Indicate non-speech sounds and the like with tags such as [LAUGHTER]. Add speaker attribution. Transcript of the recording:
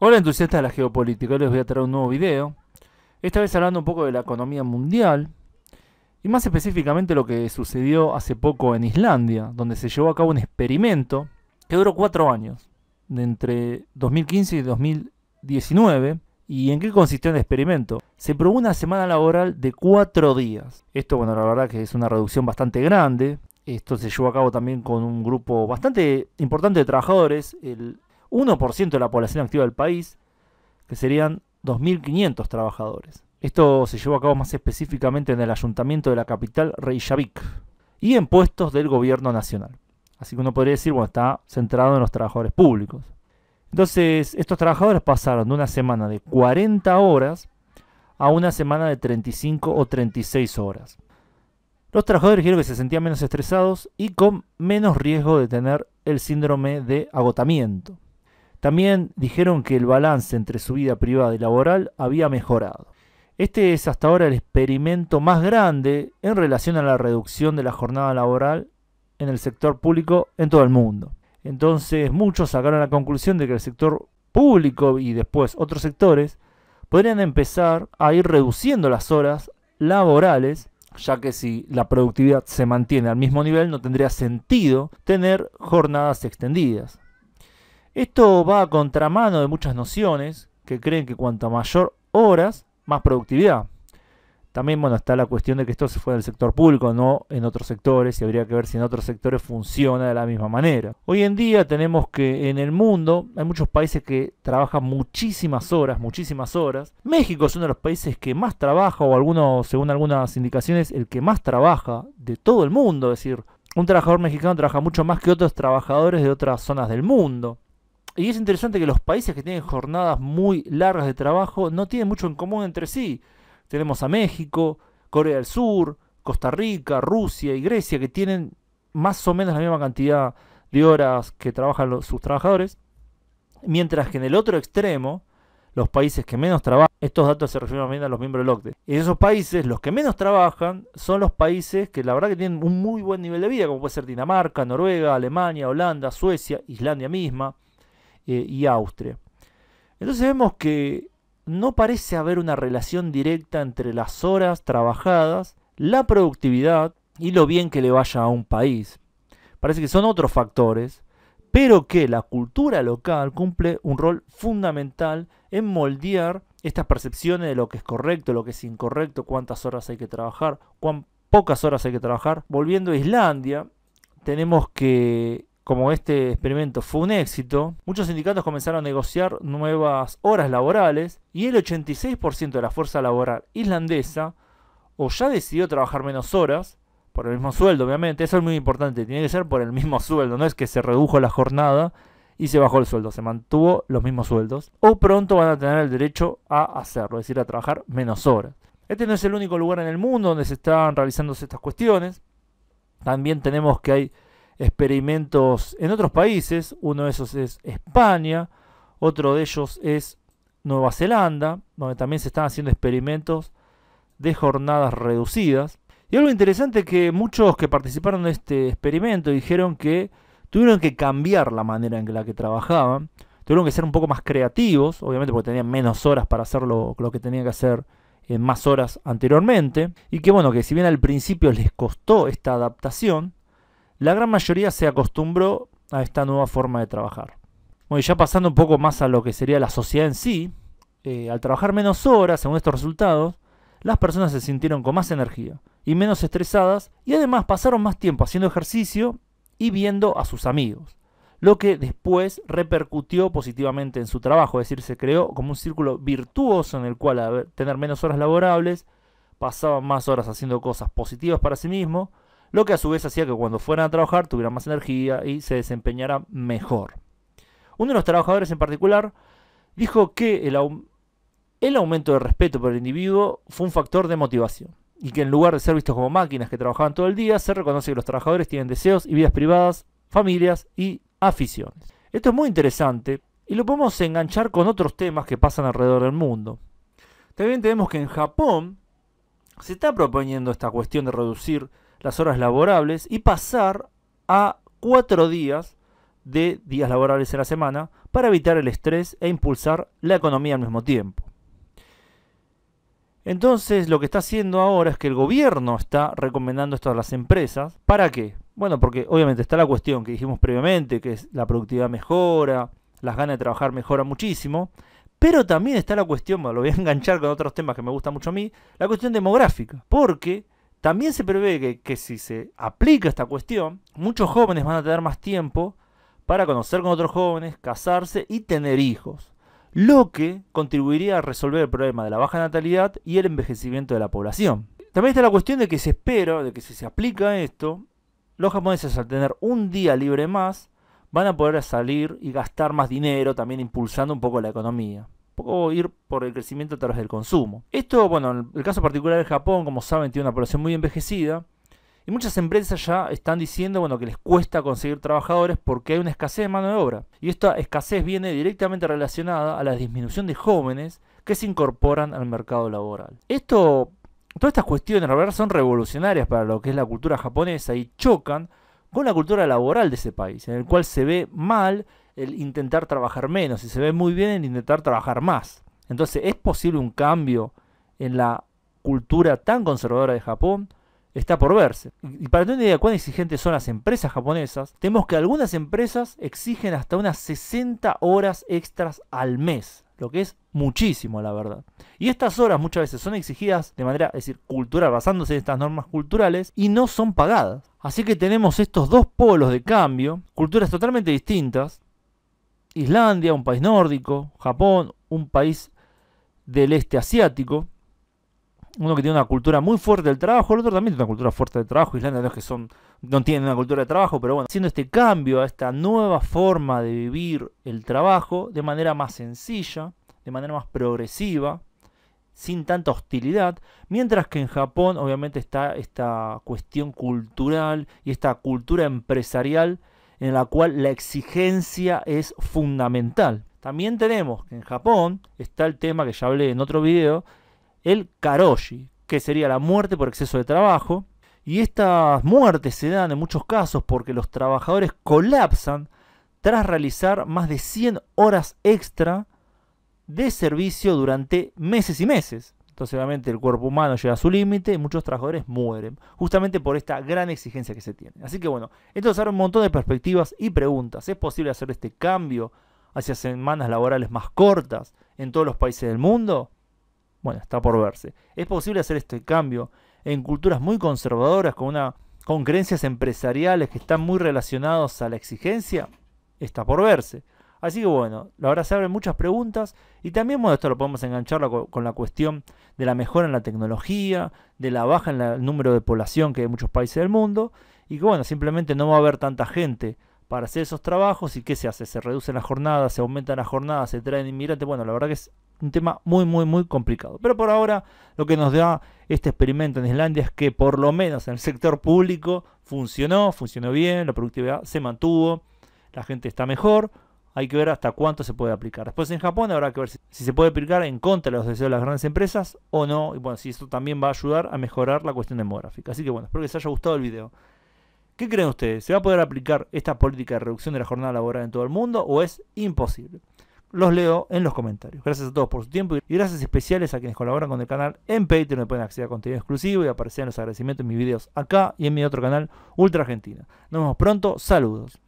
Speaker 1: Hola entusiastas de la geopolítica, hoy les voy a traer un nuevo video, esta vez hablando un poco de la economía mundial y más específicamente lo que sucedió hace poco en Islandia, donde se llevó a cabo un experimento que duró cuatro años, de entre 2015 y 2019. ¿Y en qué consistió el experimento? Se probó una semana laboral de cuatro días. Esto, bueno, la verdad que es una reducción bastante grande. Esto se llevó a cabo también con un grupo bastante importante de trabajadores, el 1% de la población activa del país, que serían 2.500 trabajadores. Esto se llevó a cabo más específicamente en el ayuntamiento de la capital Reykjavik y en puestos del gobierno nacional. Así que uno podría decir, bueno, está centrado en los trabajadores públicos. Entonces, estos trabajadores pasaron de una semana de 40 horas a una semana de 35 o 36 horas. Los trabajadores dijeron que se sentían menos estresados y con menos riesgo de tener el síndrome de agotamiento. También dijeron que el balance entre su vida privada y laboral había mejorado. Este es hasta ahora el experimento más grande en relación a la reducción de la jornada laboral en el sector público en todo el mundo. Entonces muchos sacaron la conclusión de que el sector público y después otros sectores podrían empezar a ir reduciendo las horas laborales, ya que si la productividad se mantiene al mismo nivel no tendría sentido tener jornadas extendidas. Esto va a contramano de muchas nociones que creen que cuanto mayor horas, más productividad. También bueno, está la cuestión de que esto se fue del sector público, no en otros sectores, y habría que ver si en otros sectores funciona de la misma manera. Hoy en día tenemos que en el mundo hay muchos países que trabajan muchísimas horas, muchísimas horas. México es uno de los países que más trabaja, o algunos, según algunas indicaciones, el que más trabaja de todo el mundo. Es decir, un trabajador mexicano trabaja mucho más que otros trabajadores de otras zonas del mundo. Y es interesante que los países que tienen jornadas muy largas de trabajo no tienen mucho en común entre sí. Tenemos a México, Corea del Sur, Costa Rica, Rusia y Grecia que tienen más o menos la misma cantidad de horas que trabajan sus trabajadores. Mientras que en el otro extremo, los países que menos trabajan, estos datos se refieren a los miembros del OCDE. Y esos países, los que menos trabajan, son los países que la verdad que tienen un muy buen nivel de vida, como puede ser Dinamarca, Noruega, Alemania, Holanda, Suecia, Islandia misma. Eh, y Austria. Entonces vemos que no parece haber una relación directa entre las horas trabajadas, la productividad y lo bien que le vaya a un país. Parece que son otros factores, pero que la cultura local cumple un rol fundamental en moldear estas percepciones de lo que es correcto, lo que es incorrecto, cuántas horas hay que trabajar, cuán pocas horas hay que trabajar. Volviendo a Islandia, tenemos que como este experimento fue un éxito, muchos sindicatos comenzaron a negociar nuevas horas laborales y el 86% de la fuerza laboral islandesa o ya decidió trabajar menos horas, por el mismo sueldo obviamente, eso es muy importante, tiene que ser por el mismo sueldo, no es que se redujo la jornada y se bajó el sueldo, se mantuvo los mismos sueldos, o pronto van a tener el derecho a hacerlo, es decir, a trabajar menos horas. Este no es el único lugar en el mundo donde se están realizando estas cuestiones, también tenemos que hay experimentos en otros países. Uno de esos es España, otro de ellos es Nueva Zelanda, donde también se están haciendo experimentos de jornadas reducidas. Y algo interesante que muchos que participaron de este experimento dijeron que tuvieron que cambiar la manera en la que trabajaban, tuvieron que ser un poco más creativos, obviamente porque tenían menos horas para hacer lo, lo que tenían que hacer en más horas anteriormente, y que bueno, que si bien al principio les costó esta adaptación, la gran mayoría se acostumbró a esta nueva forma de trabajar. Bueno, ya pasando un poco más a lo que sería la sociedad en sí, eh, al trabajar menos horas, según estos resultados, las personas se sintieron con más energía y menos estresadas y además pasaron más tiempo haciendo ejercicio y viendo a sus amigos, lo que después repercutió positivamente en su trabajo, es decir, se creó como un círculo virtuoso en el cual al tener menos horas laborables, pasaban más horas haciendo cosas positivas para sí mismo lo que a su vez hacía que cuando fueran a trabajar tuvieran más energía y se desempeñaran mejor. Uno de los trabajadores en particular dijo que el, el aumento de respeto por el individuo fue un factor de motivación y que en lugar de ser vistos como máquinas que trabajaban todo el día, se reconoce que los trabajadores tienen deseos y vidas privadas, familias y aficiones. Esto es muy interesante y lo podemos enganchar con otros temas que pasan alrededor del mundo. También tenemos que en Japón se está proponiendo esta cuestión de reducir las horas laborables y pasar a cuatro días de días laborables en la semana para evitar el estrés e impulsar la economía al mismo tiempo. Entonces lo que está haciendo ahora es que el gobierno está recomendando esto a las empresas. ¿Para qué? Bueno, porque obviamente está la cuestión que dijimos previamente, que es la productividad mejora, las ganas de trabajar mejora muchísimo, pero también está la cuestión, lo voy a [LAUGHS] enganchar con otros temas que me gustan mucho a mí, la cuestión demográfica, porque también se prevé que, si se aplica esta cuestión, muchos jóvenes van a tener más tiempo para conocer con otros jóvenes, casarse y tener hijos, lo que contribuiría a resolver el problema de la baja natalidad y el envejecimiento de la población. También está la cuestión de que se espera, de que si se aplica esto, los japoneses al tener un día libre más, van a poder salir y gastar más dinero, también impulsando un poco la economía poco ir por el crecimiento a través del consumo. Esto, bueno, en el caso particular de Japón, como saben, tiene una población muy envejecida. Y muchas empresas ya están diciendo bueno, que les cuesta conseguir trabajadores porque hay una escasez de mano de obra. Y esta escasez viene directamente relacionada a la disminución de jóvenes que se incorporan al mercado laboral. Esto, todas estas cuestiones, la verdad, son revolucionarias para lo que es la cultura japonesa y chocan con la cultura laboral de ese país, en el cual se ve mal el intentar trabajar menos y se ve muy bien el intentar trabajar más. Entonces, ¿es posible un cambio en la cultura tan conservadora de Japón? Está por verse. Y para tener una idea de cuán exigentes son las empresas japonesas, tenemos que algunas empresas exigen hasta unas 60 horas extras al mes lo que es muchísimo, la verdad. Y estas horas muchas veces son exigidas de manera, es decir, cultural, basándose en estas normas culturales, y no son pagadas. Así que tenemos estos dos polos de cambio, culturas totalmente distintas. Islandia, un país nórdico, Japón, un país del este asiático, uno que tiene una cultura muy fuerte del trabajo, el otro también tiene una cultura fuerte del trabajo. Islandia no es que son, no tienen una cultura de trabajo, pero bueno, haciendo este cambio a esta nueva forma de vivir el trabajo de manera más sencilla, de manera más progresiva, sin tanta hostilidad, mientras que en Japón obviamente está esta cuestión cultural y esta cultura empresarial en la cual la exigencia es fundamental. También tenemos que en Japón está el tema que ya hablé en otro video el karoshi, que sería la muerte por exceso de trabajo. Y estas muertes se dan en muchos casos porque los trabajadores colapsan tras realizar más de 100 horas extra de servicio durante meses y meses. Entonces obviamente el cuerpo humano llega a su límite y muchos trabajadores mueren, justamente por esta gran exigencia que se tiene. Así que bueno, entonces abre un montón de perspectivas y preguntas. ¿Es posible hacer este cambio hacia semanas laborales más cortas en todos los países del mundo? Bueno, está por verse. ¿Es posible hacer este cambio en culturas muy conservadoras con, una, creencias empresariales que están muy relacionados a la exigencia? Está por verse. Así que bueno, la ahora se abren muchas preguntas y también bueno, esto lo podemos enganchar con la cuestión de la mejora en la tecnología, de la baja en el número de población que hay en muchos países del mundo y que bueno, simplemente no va a haber tanta gente para hacer esos trabajos y qué se hace, se reducen las jornadas, se aumentan las jornadas, se traen inmigrantes, bueno, la verdad que es un tema muy, muy, muy complicado. Pero por ahora lo que nos da este experimento en Islandia es que por lo menos en el sector público funcionó, funcionó bien, la productividad se mantuvo, la gente está mejor. Hay que ver hasta cuánto se puede aplicar. Después en Japón habrá que ver si, se puede aplicar en contra de los deseos de las grandes empresas o no. Y bueno, si esto también va a ayudar a mejorar la cuestión demográfica. Así que bueno, espero que les haya gustado el video. ¿Qué creen ustedes? ¿Se va a poder aplicar esta política de reducción de la jornada laboral en todo el mundo o es imposible? los leo en los comentarios. Gracias a todos por su tiempo y gracias especiales a quienes colaboran con el canal en Patreon, donde pueden acceder a contenido exclusivo y aparecer en los agradecimientos en mis videos acá y en mi otro canal, Ultra Argentina. Nos vemos pronto, saludos.